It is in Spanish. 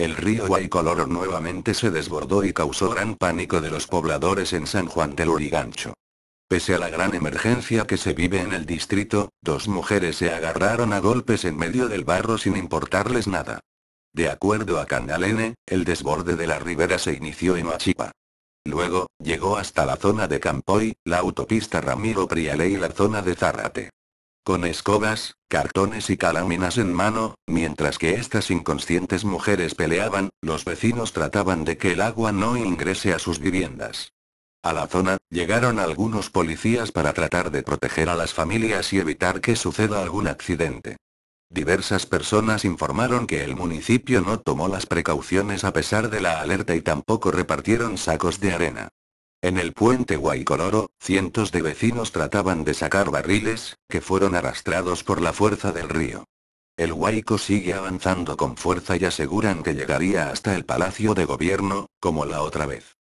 El río Guaycolor nuevamente se desbordó y causó gran pánico de los pobladores en San Juan del Urigancho. Pese a la gran emergencia que se vive en el distrito, dos mujeres se agarraron a golpes en medio del barro sin importarles nada. De acuerdo a Candalene, el desborde de la ribera se inició en Huachipa. Luego, llegó hasta la zona de Campoy, la autopista Ramiro Priale y la zona de Zárate con escobas, cartones y calaminas en mano, mientras que estas inconscientes mujeres peleaban, los vecinos trataban de que el agua no ingrese a sus viviendas. A la zona, llegaron algunos policías para tratar de proteger a las familias y evitar que suceda algún accidente. Diversas personas informaron que el municipio no tomó las precauciones a pesar de la alerta y tampoco repartieron sacos de arena. En el puente Guaycororo, cientos de vecinos trataban de sacar barriles, que fueron arrastrados por la fuerza del río. El Huayco sigue avanzando con fuerza y aseguran que llegaría hasta el Palacio de Gobierno, como la otra vez.